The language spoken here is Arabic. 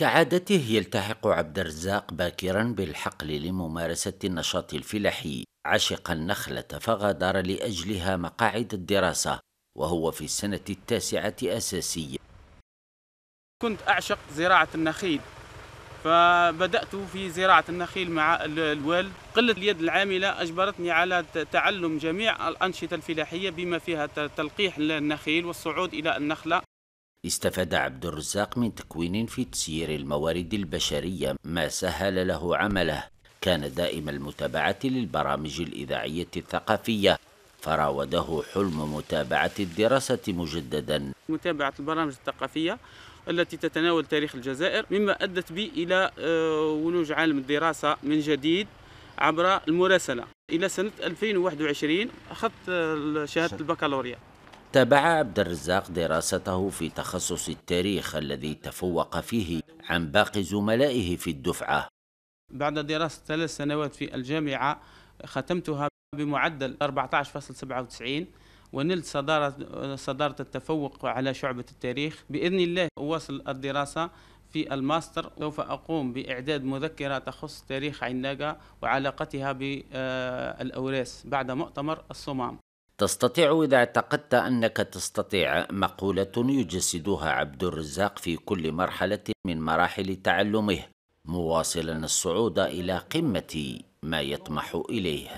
كعادته يلتحق عبد الرزاق باكرا بالحقل لممارسة النشاط الفلاحي عشق النخلة فغادر لأجلها مقاعد الدراسة وهو في السنة التاسعة أساسية كنت أعشق زراعة النخيل فبدأت في زراعة النخيل مع الوالد قلة اليد العاملة أجبرتني على تعلم جميع الأنشطة الفلاحية بما فيها تلقيح النخيل والصعود إلى النخلة استفاد عبد الرزاق من تكوين في تسيير الموارد البشرية ما سهل له عمله كان دائم المتابعة للبرامج الإذاعية الثقافية فراوده حلم متابعة الدراسة مجددا متابعة البرامج الثقافية التي تتناول تاريخ الجزائر مما أدت بي إلى آه، ولوج عالم الدراسة من جديد عبر المراسلة إلى سنة 2021 أخذت آه، شهادة البكالوريا تابع عبد الرزاق دراسته في تخصص التاريخ الذي تفوق فيه عن باقي زملائه في الدفعة بعد دراسة ثلاث سنوات في الجامعة ختمتها بمعدل 14.97 ونلت صدارة, صدارة التفوق على شعبة التاريخ بإذن الله أواصل الدراسة في الماستر سوف أقوم بإعداد مذكرة تخص تاريخ عناقة وعلاقتها بالأوراس آه، بعد مؤتمر الصمام تستطيع إذا اعتقدت أنك تستطيع مقولة يجسدها عبد الرزاق في كل مرحلة من مراحل تعلمه مواصلا الصعود إلى قمة ما يطمح إليه